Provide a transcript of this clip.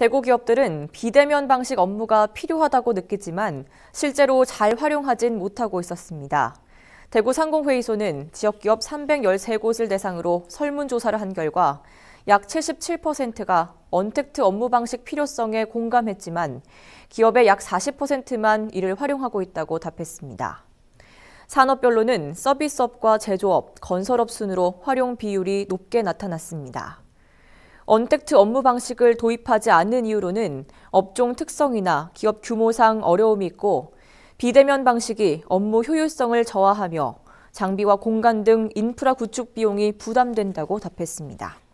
대구 기업들은 비대면 방식 업무가 필요하다고 느끼지만 실제로 잘 활용하진 못하고 있었습니다. 대구 상공회의소는 지역기업 313곳을 대상으로 설문조사를 한 결과 약 77%가 언택트 업무 방식 필요성에 공감했지만 기업의 약 40%만 이를 활용하고 있다고 답했습니다. 산업별로는 서비스업과 제조업, 건설업 순으로 활용 비율이 높게 나타났습니다. 언택트 업무 방식을 도입하지 않는 이유로는 업종 특성이나 기업 규모상 어려움이 있고 비대면 방식이 업무 효율성을 저하하며 장비와 공간 등 인프라 구축 비용이 부담된다고 답했습니다.